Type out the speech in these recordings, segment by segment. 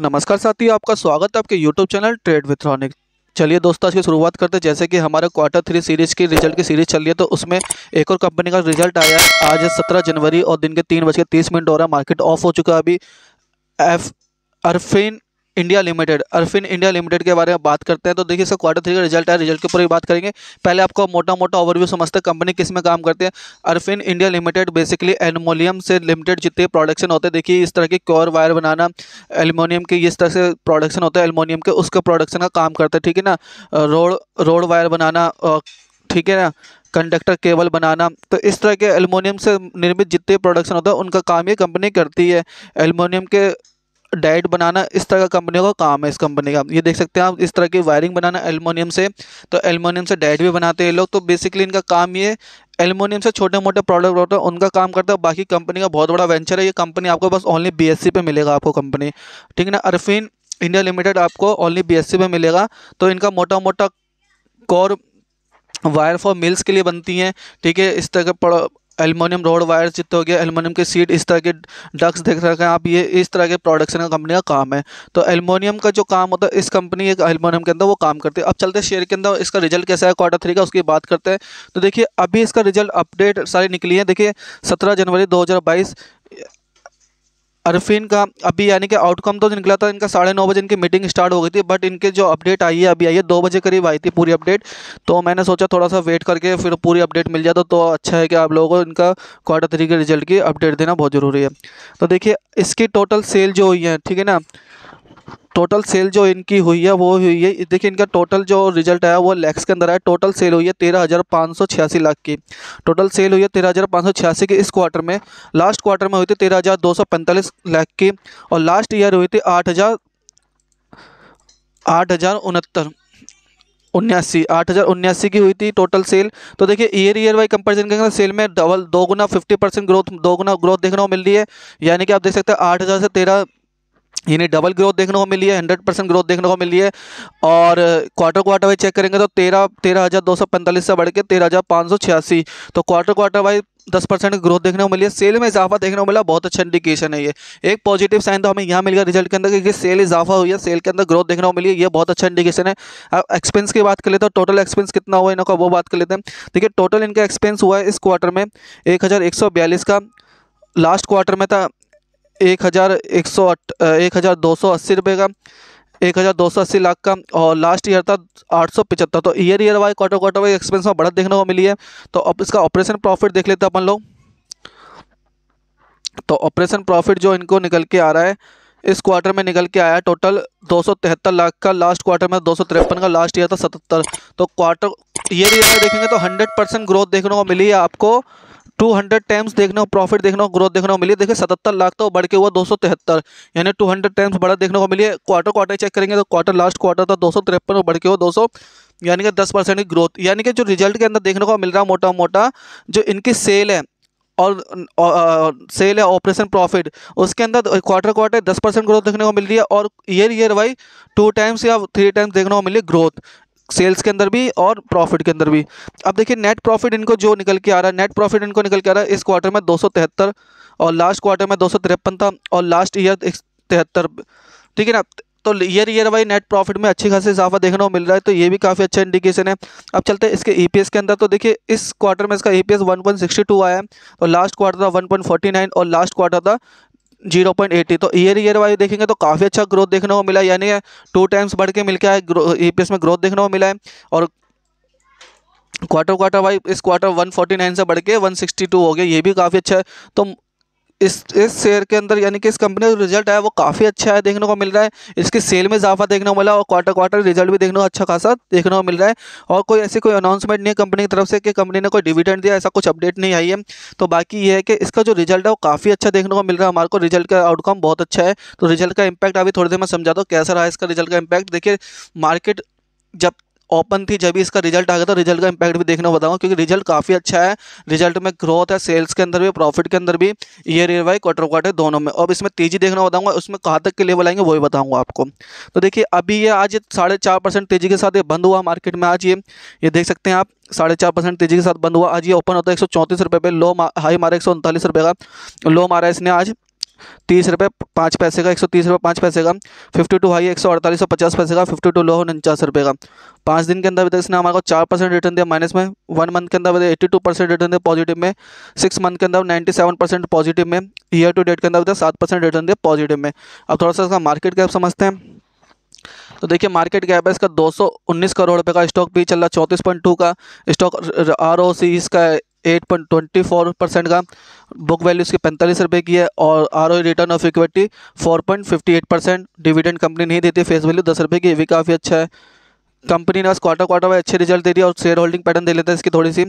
नमस्कार साथियों आपका स्वागत है आपके यूट्यूब चैनल ट्रेड विथ्रॉनिक चलिए दोस्तों आज की शुरुआत करते हैं जैसे कि हमारे क्वार्टर थ्री सीरीज की रिजल्ट की सीरीज चल रही है तो उसमें एक और कंपनी का रिजल्ट आया है आज सत्रह जनवरी और दिन के तीन बज के तीस मिनट हो रहा है मार्केट ऑफ हो चुका है अभी F Arfin India Limited Arfin India Limited के बारे में बात करते हैं तो देखिए सर क्वार्टर थ्री का रिजल्ट है रिजल्ट के ऊपर भी बात करेंगे पहले आपको मोटा मोटा ओवरव्यू समझते हैं कंपनी किस में काम करते हैं Arfin India Limited basically aluminium से लिमिटेड जितने प्रोडक्शन होते हैं देखिए इस तरह के क्योर वायर बनाना एलमोनियम के इस तरह से प्रोडक्शन होता है एलमोनियम के उसके प्रोडक्शन का काम करते हैं ठीक है ना रोड रोड वायर बनाना ठीक है ना कंडक्टर केबल बनाना तो इस तरह के एलमोनियम से निर्मित जितने प्रोडक्शन होता है उनका काम ये कंपनी करती है एलमोनियम के डाइट बनाना इस तरह का कंपनियों का काम है इस कंपनी का ये देख सकते हैं आप इस तरह की वायरिंग बनाना एलमोनियम से तो एलमोनियम से डाइट भी बनाते हैं लोग तो बेसिकली इनका काम ये एलमोनियम से छोटे मोटे प्रोडक्ट होते हैं उनका काम करता है बाकी कंपनी का बहुत बड़ा वेंचर है ये कंपनी आपको बस ओनली बी पे मिलेगा आपको कंपनी ठीक है ना अरफिन इंडिया लिमिटेड आपको ओनली बी पे मिलेगा तो इनका मोटा मोटा कॉर वायर फॉर मिल्स के लिए बनती हैं ठीक है इस तरह का एलमोनियम रोड वायर जितने हो गया एलमोनियम के सीड इस तरह के डक्स देख रखे हैं आप ये इस तरह के प्रोडक्शन का कंपनी का काम है तो एलमोनियम का जो काम होता है इस कंपनी एक एलमोनियम के अंदर वो काम करती है अब चलते हैं शेयर के अंदर इसका रिजल्ट कैसा है क्वार्टर थ्री का उसकी बात करते हैं तो देखिए अभी इसका रिजल्ट अपडेट सारी निकली है देखिए सत्रह जनवरी दो अरफिन का अभी यानी कि आउटकम तो निकला था इनका साढ़े नौ बजे इनकी मीटिंग स्टार्ट हो गई थी बट इनके जो अपडेट आई है अभी आई है दो बजे करीब आई थी पूरी अपडेट तो मैंने सोचा थोड़ा सा वेट करके फिर पूरी अपडेट मिल जाता तो, तो अच्छा है कि आप लोगों को इनका क्वार्टर थ्री के रिजल्ट की अपडेट देना बहुत ज़रूरी है तो देखिए इसकी टोटल सेल जो हुई है ठीक है ना टोटल सेल जो इनकी हुई है वो हुई है देखिए इनका टोटल जो रिजल्ट आया वो लैक्स के अंदर आया टोटल सेल हुई है तेरह हज़ार पाँच सौ छियासी लाख की टोटल सेल हुई है तेरह हज़ार पाँच सौ छियासी की इस क्वार्टर में लास्ट क्वार्टर में हुई थी तेरह हज़ार दो सौ पैंतालीस लाख की और लास्ट ईयर हुई थी आठ हज़ार आठ हज़ार उनहत्तर उन्यासी आठ हज़ार उन्यासी की हुई थी टोटल सेल तो देखिए ईयर ईयर वाई कंपेरिजन के सेल में डबल दो गुना फिफ्टी परसेंट ग्रोथ दो गुना ग्रोथ देखने को मिल रही है यानी कि आप देख सकते हैं आठ हज़ार से तेरह यानी डबल ग्रोथ देखने को मिली है हंड्रेड परसेंट ग्रोथ देखने को मिली है और क्वार्टर क्वार्टर वाइज चेक करेंगे तो तेरह तेरह हज़ार दो सौ पैंतालीस से बढ़ के तेरह हज़ार पाँच सौ छियासी तो क्वार्टर क्वार्टर वाइज दस परसेंट ग्रोथ देखने को मिली है सेल में इजाफा देखने को मिला बहुत अच्छा इंडिकेशन है ये एक पॉजिटिव साइन तो हमें यहाँ मिल गया रिजल्ट के अंदर कि सेल इजाफा हुई है सेल के अंदर ग्रोथ देखने को मिली है ये बहुत अच्छा इंडिकेशन है अब एक्सपेंस की बात कर लेते हैं टोटल एक्सपेंस कितना हुआ इनका वो बात कर लेते हैं देखिए टोटल इनका एक्सपेंस हुआ है इस क्वार्टर में एक का लास्ट क्वार्टर में था एक हज़ार एक सौ अट एक हज़ार दो सौ अस्सी रुपये का एक हज़ार दो सौ अस्सी लाख का और लास्ट ईयर था आठ सौ पचहत्तर तो year year wise quarter quarter wise expense में बढ़त देखने को मिली है तो अब इसका ऑपरेशन प्रॉफिट देख लेते हैं अपन लोग तो ऑपरेशन प्रॉफिट जो इनको निकल के आ रहा है इस क्वार्टर में निकल के आया टोटल दो सौ तिहत्तर लाख का लास्ट क्वार्टर में दो का लास्ट ईयर था सतहत्तर तो क्वार्टर ईयर ईयर देखेंगे तो हंड्रेड परसेंट ग्रोथ देखने को मिली है आपको टू हंड्रेड टाइम्स देखने को प्रॉफिट देखने को ग्रोथ देखने को मिली देखिए सतहत्तर लाख तो बढ़ के हुआ दो सौ तिहत्तर यानी टू हंड्रेड टाइम्स बड़ा देखने को मिली क्वार्टर क्वार्टर चेक करेंगे तो क्वार्टर लास्ट क्वार्टर था दो सौ तिरपन बढ़ के हुआ दो सौ यानी कि दस परसेंट की ग्रोथ यानी कि जो रिजल्ट के अंदर देखने को मिल रहा मोटा मोटा जो इनकी सेल है और, और सेल है ऑपरेशन प्रॉफिट उसके अंदर क्वार्टर क्वार्टर दस परसेंट ग्रोथ देखने को मिल रही है और year year Y two times या थ्री टाइम्स देखने को मिली ग्रोथ सेल्स के अंदर भी और प्रॉफिट के अंदर भी अब देखिए नेट प्रॉफिट इनको जो निकल के आ रहा है नेट प्रॉफिट इनको निकल के आ रहा है इस क्वार्टर में दो और लास्ट क्वार्टर में दो था और लास्ट ईयर तिहत्तर ठीक है ना तो year year Y net profit में अच्छी खासी इजाफा देखने को मिल रहा है तो ये भी काफ़ी अच्छा इंडिकेशन है अब चलते हैं इसके ईपीएस e के अंदर तो देखिए इस क्वार्टर में इसका ईपीएस e 1.62 आया है और लास्ट क्वार्टर था 1.49 और लास्ट क्वार्टर था जीरो पॉइंट एटी तो ईयर ईयर वाइज देखेंगे तो काफ़ी अच्छा ग्रोथ देखने को मिला यानी टू टाइम्स बढ़ के मिल के आए ईपीएस में ग्रोथ देखने को मिला है और क्वार्टर क्वार्टर वाइज इस क्वार्टर 149 से बढ़ के 162 हो गया ये भी काफ़ी अच्छा है तो इस इस शेयर के अंदर यानी कि इस कंपनी का रिजल्ट है वो काफ़ी अच्छा है देखने को मिल रहा है इसकी सेल में इजाफा देखने को मिला और क्वार्टर क्वार्टर रिजल्ट भी देखने को अच्छा खासा देखने को मिल रहा है और कोई ऐसी कोई अनाउंसमेंट नहीं है कंपनी की तरफ से कि कंपनी ने कोई डिविडेंड दिया ऐसा कुछ अपडेट नहीं आई है तो बाकी ये है कि इसका जो रिजल्ट है वो काफ़ी अच्छा देखने को मिल रहा है हमारे को रिजल्ट का आउटकम बहुत अच्छा है तो रिजल्ट का इम्पैक्ट अभी थोड़ी देर में समझा दो कैसा रहा इसका रिजल्ट का इम्पैक्ट देखिए मार्केट जब ओपन थी जब भी इसका रिजल्ट आ गया था रिजल्ट का इंपैक्ट भी देखना बताऊँगा क्योंकि रिजल्ट काफ़ी अच्छा है रिजल्ट में ग्रोथ है सेल्स के अंदर भी प्रॉफिट के अंदर भी year year Y quarter quarter दोनों में अब इसमें तेजी देखना बताऊंगा उसमें कहाँ तक के लेवल आएंगे वो भी बताऊंगा आपको तो देखिए अभी ये आज साढ़े चार परसेंट तेजी के साथ ये बंद हुआ मार्केट में आज ये ये देख सकते हैं आप साढ़े चार परसेंट तेजी के साथ बंद हुआ आज ये ओपन होता है एक सौ चौंतीस रुपये पे लो हाई मारा एक सौ उनतालीस रुपये का लो मारा इसने आज तीस रुपये पाँच पैसे का एक सौ तीस रुपये पाँच पैसे का फिफ्टी टू हाई एक सौ अड़तालीस सौ पचास पैसे का फिफ्टी टू लो उनचास रुपये का पाँच दिन के अंदर अभी तक इसने हमारे को चार परसेंट रिटर्न दिया माइनस में वन मंथ के अंदर एट्टी टू परसेंट रिटर्न दिया पॉजिटिव में सिक्स मंथ के अंदर नाइन्टी सेवन परसेंट पॉजिटिव में ईयर टू डेट के अंदर अभी तक सात परसेंट रिटर्न दिया पॉजिटिव में अब थोड़ा सा इसका मार्केट कैप समझते हैं तो देखिए मार्केट कैप है इसका 219 करोड़ रुपए का स्टॉक भी चल रहा है चौंतीस पॉइंट टू का स्टॉक आर ओ सी इसका eight point twenty four percent का बुक वैल्यू इसकी पैंतालीस रुपये की है और R return of equity four point fifty eight percent dividend company नहीं देती फेस वैल्यू दस रुपये की ये भी काफ़ी अच्छा है कंपनी ने बस क्वार्टर क्वार्टर में अच्छे रिजल्ट दे दिया और शेयर होल्डिंग पैटर्न दे लेते हैं इसकी थोड़ी सी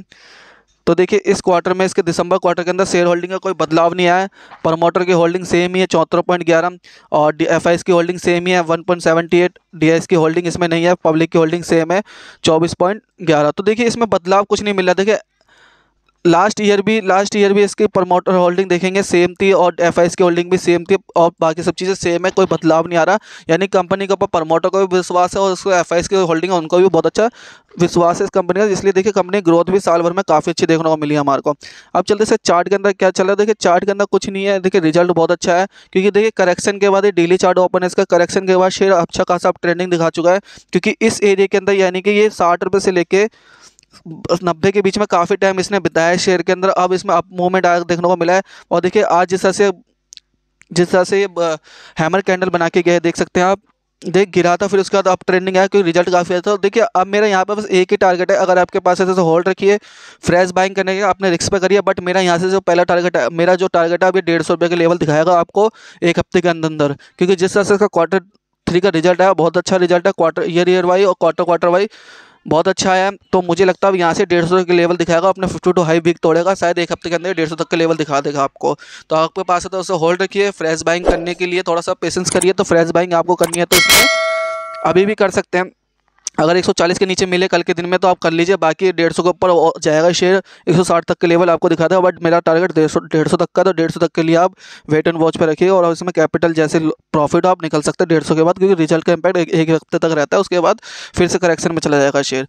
तो देखिए इस क्वार्टर में इसके दिसंबर क्वार्टर के अंदर शेयर होल्डिंग का कोई बदलाव नहीं आया प्रमोटर की होल्डिंग सेम ही है चौहत्तर पॉइंट ग्यारह और डी एफ की होल्डिंग सेम ही है one point seventy eight D S की होल्डिंग इसमें नहीं है पब्लिक की होल्डिंग सेम है चौबीस पॉइंट ग्यारह तो देखिए इसमें बदलाव कुछ नहीं मिला देखिए लास्ट ईयर भी लास्ट ईयर भी इसकी प्रमोटर होल्डिंग देखेंगे सेम थी और एफ की होल्डिंग भी सेम थी और बाकी सब चीज़ें सेम है कोई बदलाव नहीं आ रहा यानी कंपनी के ऊपर प्रमोटर को भी विश्वास है और उसको एफ की होल्डिंग है उनको भी बहुत अच्छा विश्वास है इस कंपनी का इसलिए देखिए कंपनी ग्रोथ भी साल भर में काफ़ी अच्छी देखने को मिली है हमारे को अब चलते से चार्ट के अंदर क्या चल रहा है देखिए चार्ट के अंदर कुछ नहीं है देखिए रिजल्ट बहुत अच्छा है क्योंकि देखिए करेक्शन के बाद डेली चार्ट ओपन है इसका करेक्शन के बाद शेयर अच्छा खासा अब ट्रेंडिंग दिखा चुका है क्योंकि इस एरिया के अंदर यानी कि ये साठ रुपये से लेकर नब्बे के बीच में काफ़ी टाइम इसने बिताया शेयर के अंदर अब इसमें अप मूवमेंट आया देखने को मिला है और देखिए आज जिस तरह से जिस तरह से ये हैमर कैंडल बना के गए देख सकते हैं आप देख गिरा था फिर उसके बाद अब ट्रेंडिंग आया क्योंकि रिजल्ट काफ़ी अच्छा था देखिए अब मेरा यहाँ पर बस एक ही टारगेट है अगर आपके पास ऐसे होल्ड रखिए फ्रेश बाइंग करने का आपने रिक्स पर करिए बट मेरा यहाँ से जो पहला टारगेट है मेरा जो टारगेट है अभी डेढ़ सौ रुपये के लेवल दिखाएगा आपको एक हफ्ते के अंदर अंदर क्योंकि जिस तरह से इसका क्वार्टर थ्री का रिजल्ट है बहुत अच्छा रिजल्ट है क्वार्टर ईयर ईयर वाई और क्वार्टर क्वार्टर वाई बहुत अच्छा है तो मुझे लगता है यहाँ से डेढ़ सौ के लेवल दिखाएगा अपने फिफ्टी टू हाई वीक तोड़ेगा शायद एक हफ्ते के अंदर डेढ़ सौ तक के लेवल दिखा देगा आपको तो आपके पास है तो उसे होल्ड रखिए फ्रेश बाइंग करने के लिए थोड़ा सा पेशेंस करिए तो फ्रेश बाइंग आपको करनी है तो उसमें अभी भी कर सकते हैं अगर 140 के नीचे मिले कल के दिन में तो आप कर लीजिए बाकी 150 के ऊपर जाएगा शेयर 160 तक के लेवल आपको दिखा देगा बट मेरा टारगेट डेढ़ सौ तक का तो डेढ़ सौ तक के लिए आप वेट एंड वॉच पर रखिए और इसमें कैपिटल जैसे प्रॉफिट आप निकल सकते हैं डेढ़ सौ के बाद क्योंकि रिजल्ट का इंपैक्ट एक हफ्ते तक रहता है उसके बाद फिर से करेक्शन में चला जाएगा शेयर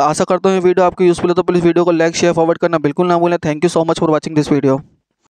आशा करता हूँ वीडियो आपको यूजफुल है तो प्लीज़ वीडियो को लाइक शेयर फॉरवर्ड करना बिल्कुल ना भूलें thank you so much for watching this video